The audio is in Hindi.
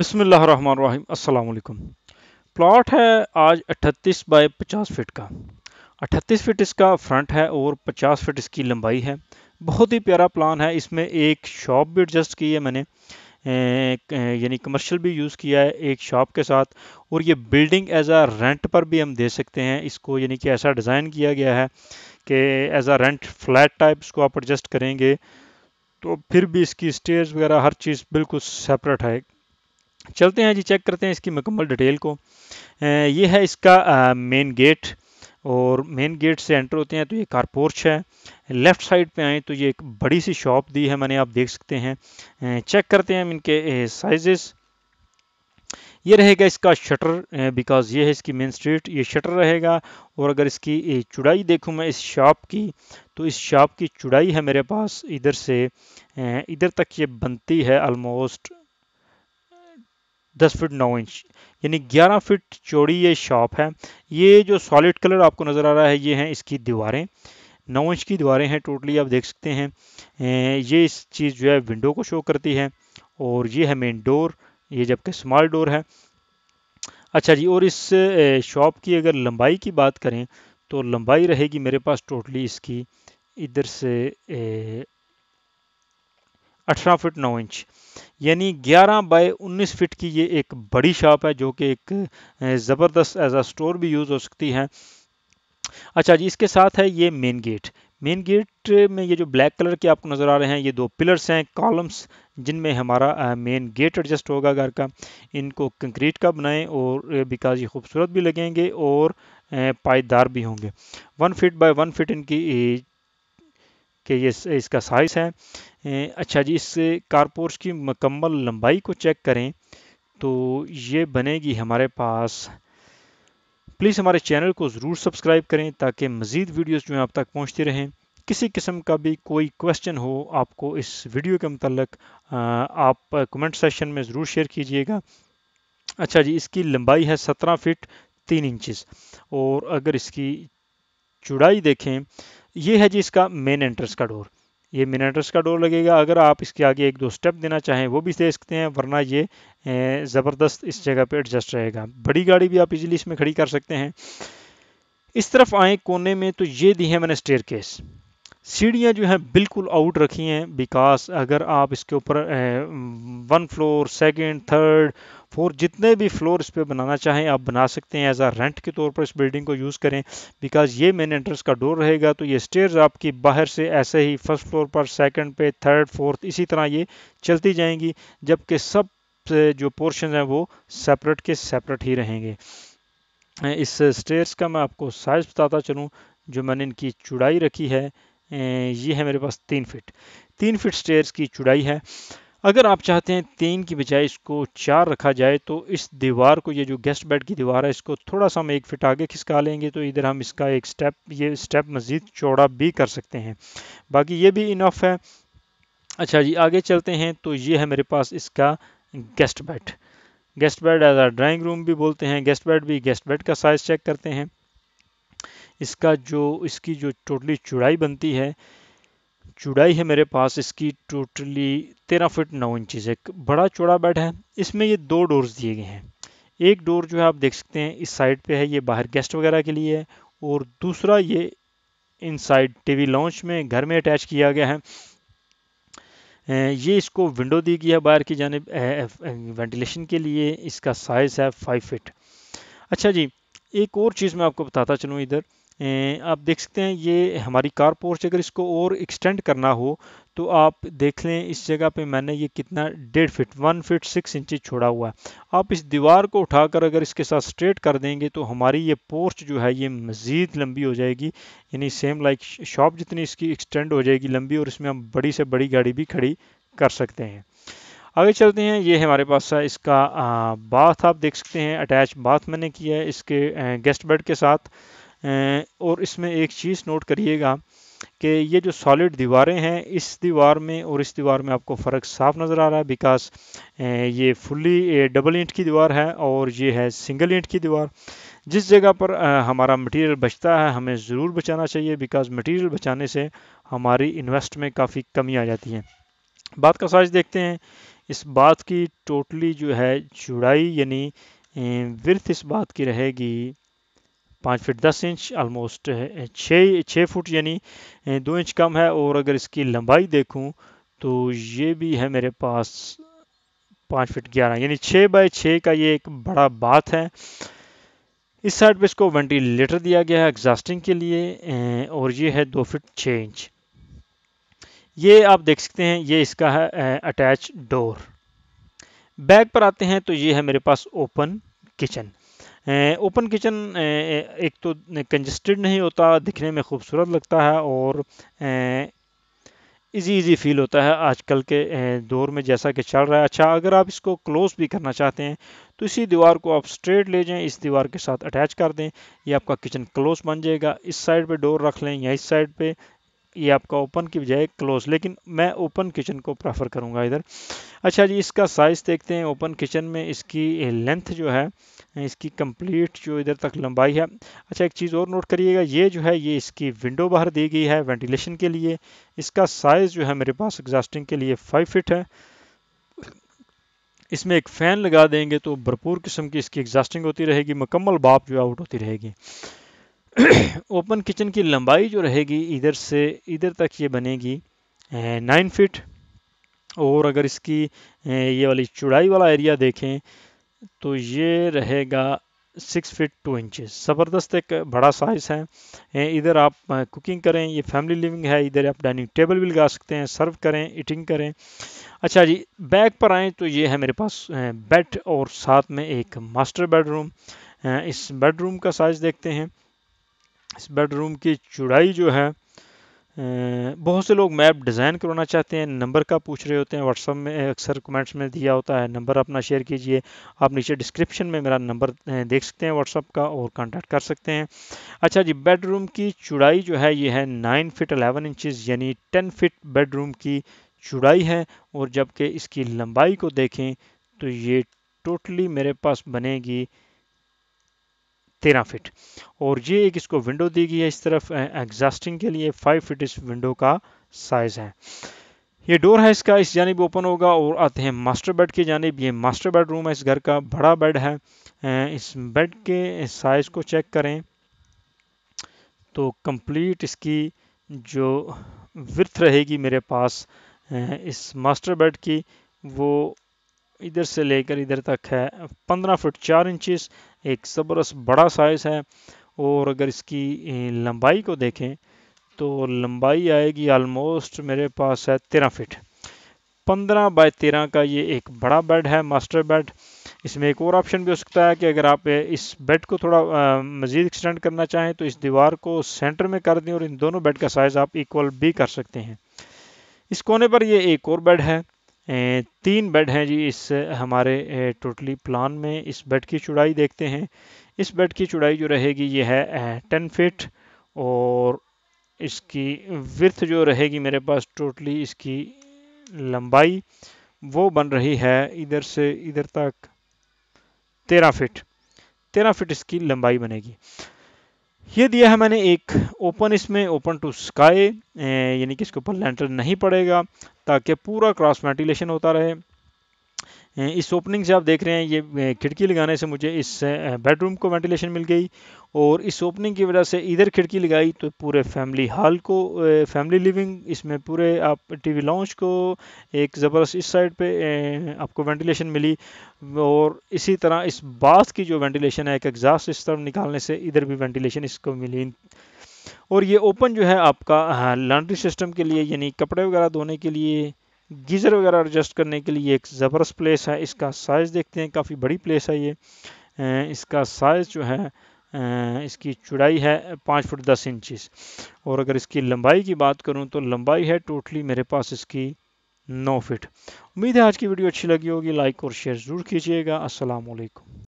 बसमिल्ल अल्लाम प्लॉट है आज 38 बाय 50 फीट का 38 फीट इसका फ्रंट है और 50 फीट इसकी लंबाई है बहुत ही प्यारा प्लान है इसमें एक शॉप भी एडजस्ट की है मैंने यानी कमर्शियल भी यूज़ किया है एक शॉप के साथ और ये बिल्डिंग एज आ रेंट पर भी हम दे सकते हैं इसको यानी कि ऐसा डिज़ाइन किया गया है कि as a rent flat type इसको आप एडजस्ट करेंगे तो फिर भी इसकी स्टेज वगैरह हर चीज़ बिल्कुल सेपरेट है चलते हैं जी चेक करते हैं इसकी मुकम्मल डिटेल को ये है इसका मेन गेट और मेन गेट से एंटर होते हैं तो ये कारपोर्च है लेफ़्ट साइड पे आए तो ये एक बड़ी सी शॉप दी है मैंने आप देख सकते हैं चेक करते हैं हम इनके साइजेस ये रहेगा इसका शटर बिकॉज ये है इसकी मेन स्ट्रीट ये शटर रहेगा और अगर इसकी चुड़ाई देखूँ मैं इस शॉप की तो इस शॉप की चुड़ाई है मेरे पास इधर से इधर तक ये बनती है आलमोस्ट दस फिट नौ इंच यानी ग्यारह फिट चौड़ी ये शॉप है ये जो सॉलिड कलर आपको नज़र आ रहा है ये हैं इसकी दीवारें नौ इंच की दीवारें हैं टोटली आप देख सकते हैं ये इस चीज़ जो है विंडो को शो करती है और ये है मेन डोर ये जबकि स्मॉल डोर है अच्छा जी और इस शॉप की अगर लंबाई की बात करें तो लंबाई रहेगी मेरे पास टोटली इसकी इधर से अठारह फिट नौ इंच यानी 11 बाय 19 फिट की ये एक बड़ी शॉप है जो कि एक ज़बरदस्त एज आ स्टोर भी यूज़ हो सकती है अच्छा जी इसके साथ है ये मेन गेट मेन गेट में ये जो ब्लैक कलर के आपको नज़र आ रहे हैं ये दो पिलर्स हैं कॉलम्स जिनमें हमारा मेन गेट एडजस्ट होगा घर का इनको कंक्रीट का बनाएं और बिकाज ये खूबसूरत भी लगेंगे और पायदार भी होंगे one feet by one feet इनकी कि ये इसका साइज़ है अच्छा जी इस पोर्च की मकम्मल लंबाई को चेक करें तो ये बनेगी हमारे पास प्लीज़ हमारे चैनल को ज़रूर सब्सक्राइब करें ताकि मज़ीद वीडियोस जो हैं आप तक पहुंचती रहें किसी किस्म का भी कोई क्वेश्चन हो आपको इस वीडियो के मतलब आप कमेंट सेशन में ज़रूर शेयर कीजिएगा अच्छा जी इसकी लंबाई है सत्रह फिट तीन इंचज़ और अगर इसकी चुड़ाई देखें ये है जी इसका मेन एंट्रेंस का डोर ये मेन एंट्रेंस का डोर लगेगा अगर आप इसके आगे एक दो स्टेप देना चाहें वो भी दे सकते हैं वरना ये ज़बरदस्त इस जगह पे एडजस्ट रहेगा बड़ी गाड़ी भी आप इजीली इसमें खड़ी कर सकते हैं इस तरफ आए कोने में तो ये दी है मैंने स्टेयर केस सीढ़ियाँ जो हैं बिल्कुल आउट रखी हैं बिकॉज अगर आप इसके ऊपर one floor second third four जितने भी फ्लोर इस पर बनाना चाहें आप बना सकते हैं एज आ रेंट के तौर पर इस बिल्डिंग को यूज़ करें बिकॉज ये मेन एंट्रेंस का डोर रहेगा तो ये स्टेयर्स आपकी बाहर से ऐसे ही फर्स्ट फ्लोर पर सेकंड पे थर्ड फोर्थ इसी तरह ये चलती जाएंगी जबकि सब जो पोर्शन हैं वो सेपरेट के सेपरेट ही रहेंगे इस स्टेयर्स का मैं आपको साइज़ बताता चलूँ जो मैंने इनकी चुड़ाई रखी है ये है मेरे पास तीन फिट तीन फिट स्टेयर्स की चुड़ाई है अगर आप चाहते हैं तीन की बजाय इसको चार रखा जाए तो इस दीवार को ये जो गेस्ट बेड की दीवार है इसको थोड़ा सा हम एक फिट आगे खिसका लेंगे तो इधर हम इसका एक स्टेप ये स्टेप मज़ीद चौड़ा भी कर सकते हैं बाकी ये भी इनफ है अच्छा जी आगे चलते हैं तो ये है मेरे पास इसका guest bed guest bed as a drawing room भी बोलते हैं गेस्ट बेड भी गेस्ट बेड का साइज़ चेक करते हैं इसका जो इसकी जो टोटली चौड़ाई बनती है चौड़ाई है मेरे पास इसकी टोटली तेरह फिट नौ इंचज़ एक बड़ा चौड़ा बेड है इसमें ये दो डोर्स दिए गए हैं एक डोर जो है आप देख सकते हैं इस साइड पे है ये बाहर गेस्ट वगैरह के लिए है और दूसरा ये इन साइड टी लॉन्च में घर में अटैच किया गया है ये इसको विंडो दी गई है बाहर की जानब वेंटिलेशन के लिए इसका साइज़ है फाइव फिट अच्छा जी एक और चीज़ मैं आपको बताता चलूँ इधर आप देख सकते हैं ये हमारी कार पोर्च अगर इसको और एक्सटेंड करना हो तो आप देख लें इस जगह पे मैंने ये कितना डेढ़ फिट वन फिट सिक्स इंची छोड़ा हुआ है आप इस दीवार को उठाकर अगर इसके साथ स्ट्रेट कर देंगे तो हमारी ये पोर्च जो है ये मज़ीद लंबी हो जाएगी यानी सेम लाइक शॉप जितनी इसकी एक्सटेंड हो जाएगी लंबी और इसमें हम बड़ी से बड़ी गाड़ी भी खड़ी कर सकते हैं आगे चलते हैं ये हमारे पास है इसका बाथ आप देख सकते हैं अटैच बाथ मैंने किया है इसके गेस्ट बेड के साथ और इसमें एक चीज़ नोट करिएगा कि ये जो सॉलिड दीवारें हैं इस दीवार में और इस दीवार में आपको फ़र्क साफ नज़र आ रहा है बिकॉज ये फुल्ली डबल इंट की दीवार है और ये है सिंगल इंट की दीवार जिस जगह पर हमारा मटेरियल बचता है हमें ज़रूर बचाना चाहिए बिकॉज मटेरियल बचाने से हमारी इन्वेस्ट में काफ़ी कमी आ जाती है बात का साइज देखते हैं इस बात की टोटली जो है जुड़ाई यानी विर्थ इस बात की रहेगी पाँच फीट दस इंच ऑलमोस्ट छः छः फुट यानी दो इंच कम है और अगर इसकी लंबाई देखूं तो ये भी है मेरे पास पाँच फीट ग्यारह यानी छः बाय छः का ये एक बड़ा बात है इस साइड पे इसको वेंटिलेटर दिया गया है एग्जास्टिंग के लिए और ये है दो फिट छः इंच ये आप देख सकते हैं ये इसका है अटैच डोर बैग पर आते हैं तो ये है मेरे पास ओपन किचन ओपन किचन एक तो कंजस्टेड नहीं होता दिखने में खूबसूरत लगता है और इजी इजी फील होता है आजकल के दौर में जैसा कि चल रहा है अच्छा अगर आप इसको क्लोज भी करना चाहते हैं तो इसी दीवार को आप स्ट्रेट ले जाएं इस दीवार के साथ अटैच कर दें ये आपका किचन क्लोज बन जाएगा इस साइड पे डोर रख लें या इस साइड पे ये आपका ओपन की बजाय क्लोज लेकिन मैं ओपन किचन को प्रेफर करूँगा इधर अच्छा जी इसका साइज़ देखते हैं ओपन किचन में इसकी लेंथ जो है इसकी कंप्लीट जो इधर तक लंबाई है अच्छा एक चीज़ और नोट करिएगा ये जो है ये इसकी विंडो बाहर दी गई है वेंटिलेशन के लिए इसका साइज़ जो है मेरे पास एग्जास्टिंग के लिए फाइव फिट है इसमें एक फ़ैन लगा देंगे तो भरपूर किस्म की इसकी एग्जास्टिंग होती रहेगी मुकम्मल बाप जो आउट होती रहेगी ओपन किचन की लंबाई जो रहेगी इधर से इधर तक ये बनेगी नाइन फिट और अगर इसकी ये वाली चौड़ाई वाला एरिया देखें तो ये रहेगा सिक्स फिट टू इंचेस ज़बरदस्त एक बड़ा साइज़ है इधर आप कुकिंग करें ये फैमिली लिविंग है इधर आप डाइनिंग टेबल भी लगा सकते हैं सर्व करें ईटिंग करें अच्छा जी बैक पर आएँ तो ये है मेरे पास बेड और साथ में एक मास्टर बेडरूम इस बेडरूम का साइज़ देखते हैं इस बेडरूम की चौड़ाई जो है बहुत से लोग मैप डिज़ाइन करवाना चाहते हैं नंबर का पूछ रहे होते हैं व्हाट्सअप में अक्सर कमेंट्स में दिया होता है नंबर अपना शेयर कीजिए आप नीचे डिस्क्रिप्शन में मेरा नंबर देख सकते हैं व्हाट्सअप का और कांटेक्ट कर सकते हैं अच्छा जी बेडरूम की चौड़ाई जो है ये है नाइन फिट अलेवन इंचज़ यानी टेन फिट बेडरूम की चौड़ाई है और जबकि इसकी लंबाई को देखें तो ये टोटली मेरे पास बनेगी तेरह फिट और ये एक इसको विंडो दी गई है इस तरफ एग्जास्टिंग के लिए फाइव फिट इस विंडो का साइज़ है ये डोर है इसका इस जानब ओपन होगा और आते हैं मास्टर बेड की जानब ये मास्टर बेडरूम है इस घर का बड़ा बेड है इस बेड के साइज़ को चेक करें तो कंप्लीट इसकी जो विर्थ रहेगी मेरे पास इस मास्टर बेड की वो इधर से लेकर इधर तक है पंद्रह फुट चार इंचज़ एक ज़बरदस्त बड़ा साइज़ है और अगर इसकी लंबाई को देखें तो लंबाई आएगी आलमोस्ट मेरे पास है तेरह फिट पंद्रह बाय तेरह का ये एक बड़ा बेड है मास्टर बेड इसमें एक और ऑप्शन भी हो सकता है कि अगर आप इस बेड को थोड़ा मज़ीद एक्सटेंड करना चाहें तो इस दीवार को सेंटर में कर दें और इन दोनों बेड का साइज़ आप इक्वल भी कर सकते हैं इस कोने पर ये एक और बेड है तीन बेड हैं जी इस हमारे टोटली प्लान में इस बेड की चौड़ाई देखते हैं इस बेड की चौड़ाई जो रहेगी ये है टेन फिट और इसकी विर्थ जो रहेगी मेरे पास टोटली इसकी लंबाई वो बन रही है इधर से इधर तक तेरह फिट तेरह फिट इसकी लंबाई बनेगी ये दिया है मैंने एक ओपन इसमें ओपन टू स्काई यानी कि इसके ऊपर लेंटर नहीं पड़ेगा ताकि पूरा क्रॉस वेंटिलेशन होता रहे इस ओपनिंग से आप देख रहे हैं ये खिड़की लगाने से मुझे इस बेडरूम को वेंटिलेशन मिल गई और इस ओपनिंग की वजह से इधर खिड़की लगाई तो पूरे फैमिली हॉल को फैमिली लिविंग इसमें पूरे आप टीवी लाउंज को एक ज़बरदस्त इस साइड पे आपको वेंटिलेशन मिली और इसी तरह इस बाथ की जो वेंटिलेशन है एक एग्जास्ट इस तरफ निकालने से इधर भी वेंटिलेशन इसको मिली और ये ओपन जो है आपका हाँ, लॉन्ड्री सिस्टम के लिए यानी कपड़े वगैरह धोने के लिए गीज़र वगैरह एडजस्ट करने के लिए एक ज़बरदस्त प्लेस है इसका साइज़ देखते हैं काफ़ी बड़ी प्लेस है ये अं, इसका साइज़ जो है अं, इसकी चुड़ाई है पाँच फुट दस इंचिस और अगर इसकी लंबाई की बात करूँ तो लंबाई है टोटली मेरे पास इसकी नौ फिट उम्मीद है आज की वीडियो अच्छी लगी होगी लाइक और शेयर ज़रूर कीजिएगा असलकम